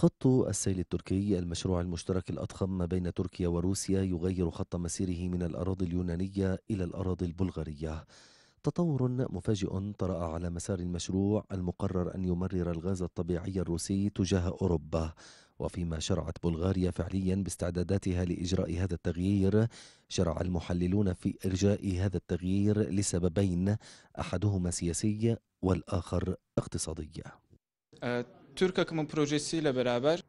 خط السيل التركي المشروع المشترك الأضخم ما بين تركيا وروسيا يغير خط مسيره من الأراضي اليونانية إلى الأراضي البلغارية تطور مفاجئ طرأ على مسار المشروع المقرر أن يمرر الغاز الطبيعي الروسي تجاه أوروبا وفيما شرعت بلغاريا فعليا باستعداداتها لإجراء هذا التغيير شرع المحللون في إرجاء هذا التغيير لسببين أحدهما سياسي والآخر اقتصادي آه،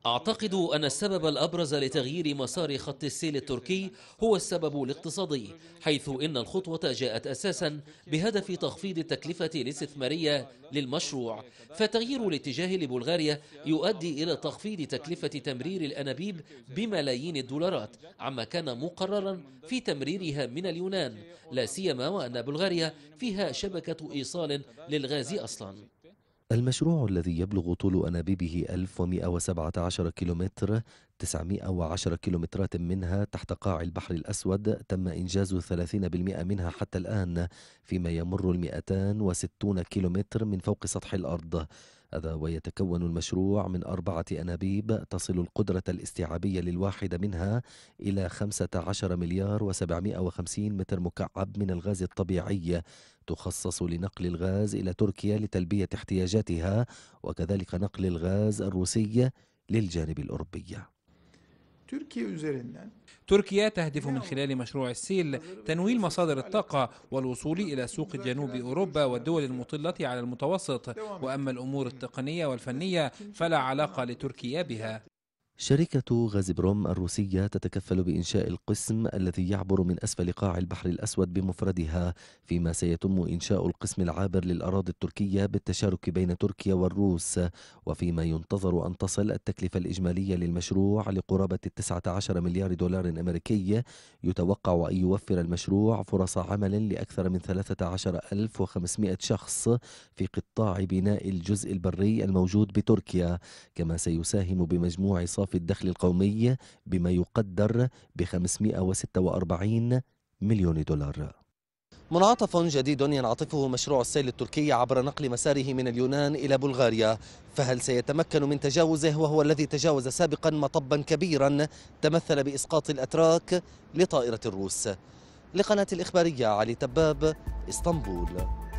أعتقد أن السبب الأبرز لتغيير مسار خط السيل التركي هو السبب الاقتصادي حيث إن الخطوة جاءت أساسا بهدف تخفيض التكلفة الاستثمارية للمشروع فتغيير الاتجاه لبلغاريا يؤدي إلى تخفيض تكلفة تمرير الأنابيب بملايين الدولارات عما كان مقررا في تمريرها من اليونان لا سيما وأن بلغاريا فيها شبكة إيصال للغاز أصلا المشروع الذي يبلغ طول أنابيبه 1117 كيلومتر 910 كيلومترات منها تحت قاع البحر الأسود تم إنجاز 30% منها حتى الآن فيما يمر ال 260 كيلومتر من فوق سطح الأرض هذا ويتكون المشروع من أربعة أنابيب تصل القدرة الاستيعابية للواحدة منها إلى 15 مليار و750 متر مكعب من الغاز الطبيعي تخصص لنقل الغاز إلى تركيا لتلبية احتياجاتها وكذلك نقل الغاز الروسي للجانب الأوروبي تركيا تهدف من خلال مشروع السيل تنويل مصادر الطاقة والوصول إلى سوق جنوب أوروبا والدول المطلة على المتوسط وأما الأمور التقنية والفنية فلا علاقة لتركيا بها شركة غازبروم الروسية تتكفل بإنشاء القسم الذي يعبر من أسفل قاع البحر الأسود بمفردها فيما سيتم إنشاء القسم العابر للأراضي التركية بالتشارك بين تركيا والروس وفيما ينتظر أن تصل التكلفة الإجمالية للمشروع لقرابة 19 مليار دولار أمريكي يتوقع أن يوفر المشروع فرص عمل لأكثر من 13500 شخص في قطاع بناء الجزء البري الموجود بتركيا كما سيساهم بمجموع أوصاف الدخل القومي بما يقدر ب 546 مليون دولار منعطف جديد ينعطفه مشروع السيل التركي عبر نقل مساره من اليونان إلى بلغاريا فهل سيتمكن من تجاوزه وهو الذي تجاوز سابقا مطبا كبيرا تمثل بإسقاط الأتراك لطائرة الروس لقناة الإخبارية علي تباب اسطنبول